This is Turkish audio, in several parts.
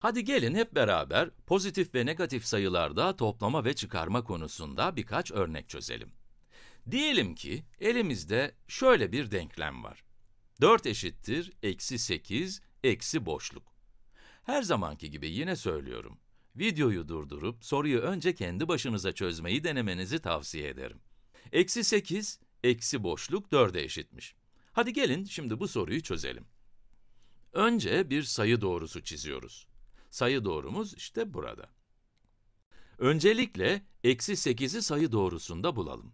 Hadi gelin hep beraber pozitif ve negatif sayılarda toplama ve çıkarma konusunda birkaç örnek çözelim. Diyelim ki elimizde şöyle bir denklem var. 4 eşittir eksi 8 eksi boşluk. Her zamanki gibi yine söylüyorum. Videoyu durdurup soruyu önce kendi başınıza çözmeyi denemenizi tavsiye ederim. Eksi 8 eksi boşluk 4'e eşitmiş. Hadi gelin şimdi bu soruyu çözelim. Önce bir sayı doğrusu çiziyoruz. Sayı doğrumuz işte burada. Öncelikle eksi 8'i sayı doğrusunda bulalım.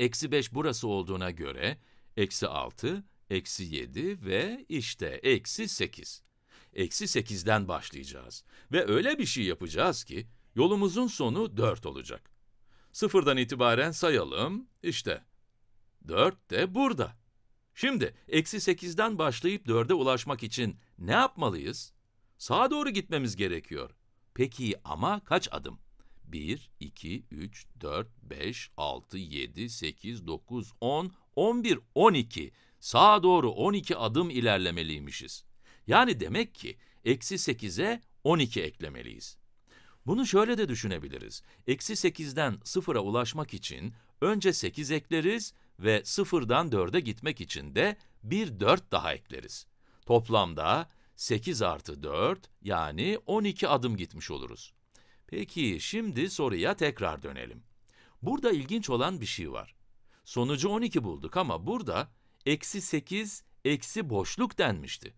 Eksi 5 burası olduğuna göre, eksi 6, eksi 7 ve işte eksi 8. Eksi 8'den başlayacağız ve öyle bir şey yapacağız ki, yolumuzun sonu 4 olacak. Sıfırdan itibaren sayalım, işte. 4 de burada. Şimdi, eksi 8'den başlayıp 4'e ulaşmak için ne yapmalıyız? Sağa doğru gitmemiz gerekiyor. Peki ama kaç adım? 1, 2, 3, 4, 5, 6, 7, 8, 9, 10, 11, 12. Sağa doğru 12 adım ilerlemeliymişiz. Yani demek ki eksi 8'e 12 eklemeliyiz. Bunu şöyle de düşünebiliriz. Eksi 8'den 0'a ulaşmak için önce 8 ekleriz ve 0'dan 4'e gitmek için de bir 4 daha ekleriz. Toplamda 8 artı 4 yani 12 adım gitmiş oluruz. Peki şimdi soruya tekrar dönelim. Burada ilginç olan bir şey var. Sonucu 12 bulduk ama burada eksi 8 eksi boşluk denmişti.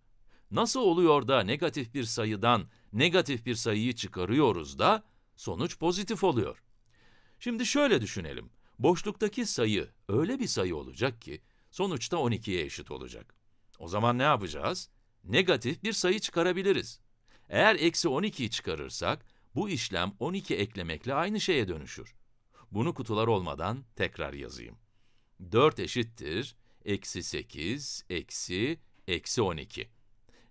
Nasıl oluyor da negatif bir sayıdan negatif bir sayıyı çıkarıyoruz da sonuç pozitif oluyor? Şimdi şöyle düşünelim. Boşluktaki sayı öyle bir sayı olacak ki sonuçta 12'ye eşit olacak. O zaman ne yapacağız? negatif bir sayı çıkarabiliriz. Eğer eksi 12'yi çıkarırsak, bu işlem 12 eklemekle aynı şeye dönüşür. Bunu kutular olmadan tekrar yazayım. 4 eşittir, eksi 8, eksi, eksi 12.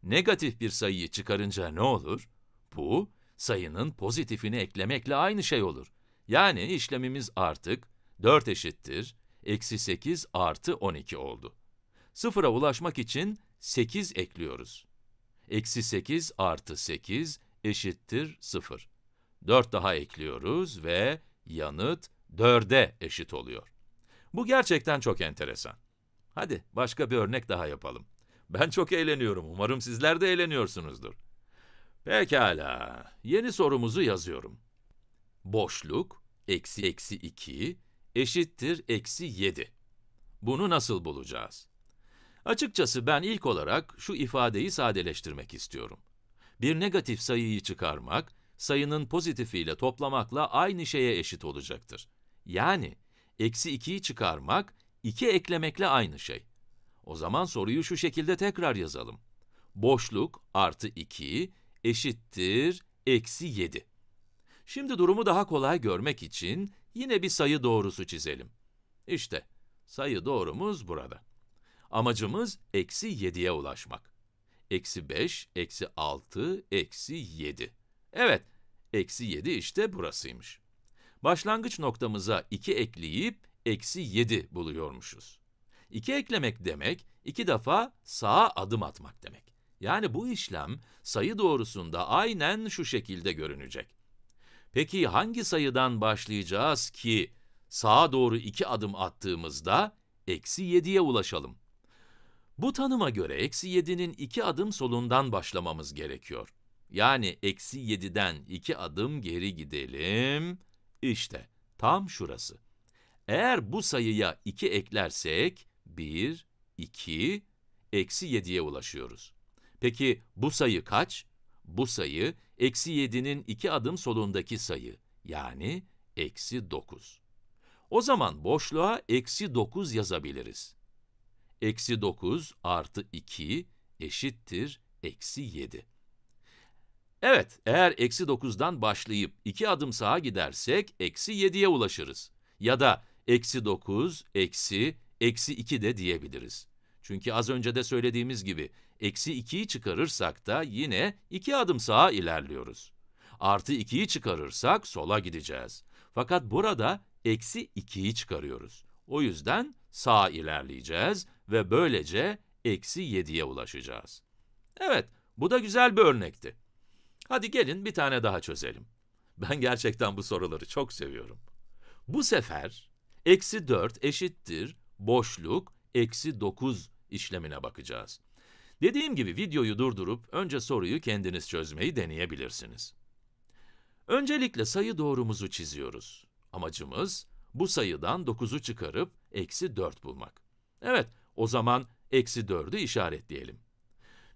Negatif bir sayıyı çıkarınca ne olur? Bu, sayının pozitifini eklemekle aynı şey olur. Yani işlemimiz artık 4 eşittir, eksi 8 artı 12 oldu. Sıfıra ulaşmak için 8 ekliyoruz. Eksi 8 artı 8 eşittir 0. 4 daha ekliyoruz ve yanıt 4'e eşit oluyor. Bu gerçekten çok enteresan. Hadi başka bir örnek daha yapalım. Ben çok eğleniyorum, umarım sizler de eğleniyorsunuzdur. Pekala, yeni sorumuzu yazıyorum. Boşluk, eksi eksi 2, eşittir eksi 7. Bunu nasıl bulacağız? Açıkçası ben ilk olarak şu ifadeyi sadeleştirmek istiyorum. Bir negatif sayıyı çıkarmak, sayının pozitifiyle toplamakla aynı şeye eşit olacaktır. Yani, eksi 2'yi çıkarmak, 2 eklemekle aynı şey. O zaman soruyu şu şekilde tekrar yazalım. Boşluk artı 2 eşittir eksi 7. Şimdi durumu daha kolay görmek için yine bir sayı doğrusu çizelim. İşte, sayı doğrumuz burada. Amacımız eksi 7'ye ulaşmak. Eksi 5, eksi 6, eksi 7. Evet, eksi 7 işte burasıymış. Başlangıç noktamıza 2 ekleyip eksi 7 buluyormuşuz. 2 eklemek demek, 2 defa sağa adım atmak demek. Yani bu işlem sayı doğrusunda aynen şu şekilde görünecek. Peki hangi sayıdan başlayacağız ki sağa doğru 2 adım attığımızda eksi 7'ye ulaşalım? Bu tanıma göre eksi 7'nin 2 adım solundan başlamamız gerekiyor. Yani eksi 7'den 2 adım geri gidelim. İşte tam şurası. Eğer bu sayıya 2 eklersek 1, 2, eksi 7'ye ulaşıyoruz. Peki bu sayı kaç? Bu sayı eksi 7'nin 2 adım solundaki sayı yani eksi 9. O zaman boşluğa eksi 9 yazabiliriz. Eksi 9 artı 2 eşittir eksi 7. Evet, eğer eksi 9'dan başlayıp 2 adım sağa gidersek eksi 7'ye ulaşırız. Ya da eksi 9, eksi, eksi 2 de diyebiliriz. Çünkü az önce de söylediğimiz gibi, eksi 2'yi çıkarırsak da yine 2 adım sağa ilerliyoruz. Artı 2'yi çıkarırsak sola gideceğiz. Fakat burada eksi 2'yi çıkarıyoruz. O yüzden sağa ilerleyeceğiz ve böylece eksi 7'ye ulaşacağız. Evet, bu da güzel bir örnekti. Hadi gelin bir tane daha çözelim. Ben gerçekten bu soruları çok seviyorum. Bu sefer eksi 4 eşittir boşluk eksi 9 işlemine bakacağız. Dediğim gibi videoyu durdurup önce soruyu kendiniz çözmeyi deneyebilirsiniz. Öncelikle sayı doğrumuzu çiziyoruz. Amacımız bu sayıdan 9'u çıkarıp eksi 4 bulmak. Evet, o zaman eksi 4'ü işaretleyelim.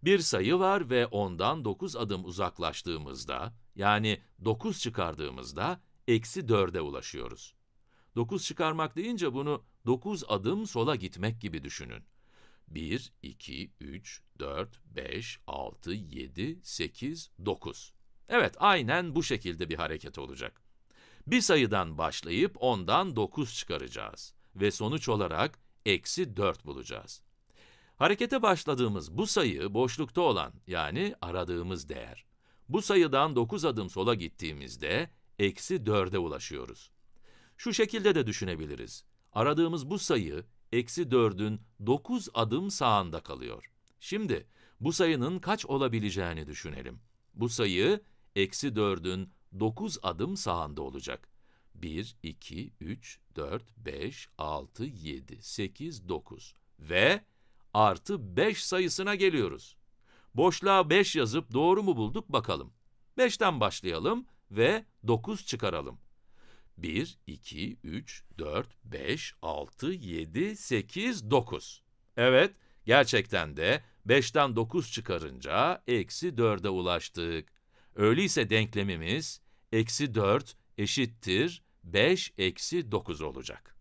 Bir sayı var ve ondan 9 adım uzaklaştığımızda, yani 9 çıkardığımızda eksi 4'e ulaşıyoruz. 9 çıkarmak deyince bunu 9 adım sola gitmek gibi düşünün. 1, 2, 3, 4, 5, 6, 7, 8, 9. Evet, aynen bu şekilde bir hareket olacak. Bir sayıdan başlayıp ondan 9 çıkaracağız ve sonuç olarak eksi 4 bulacağız. Harekete başladığımız bu sayı boşlukta olan yani aradığımız değer. Bu sayıdan 9 adım sola gittiğimizde eksi 4'e ulaşıyoruz. Şu şekilde de düşünebiliriz. Aradığımız bu sayı eksi 4'ün 9 adım sağında kalıyor. Şimdi bu sayının kaç olabileceğini düşünelim. Bu sayı eksi 4'ün 9 adım sağında olacak. 1, 2, 3, 4, 5, 6, 7, 8, 9 ve artı 5 sayısına geliyoruz. Boşluğa 5 yazıp doğru mu bulduk bakalım. 5'ten başlayalım ve 9 çıkaralım. 1, 2, 3, 4, 5, 6, 7, 8, 9. Evet, gerçekten de 5'ten 9 çıkarınca eksi 4'e ulaştık. Öyleyse denklemimiz eksi 4 eşittir 5 eksi 9 olacak.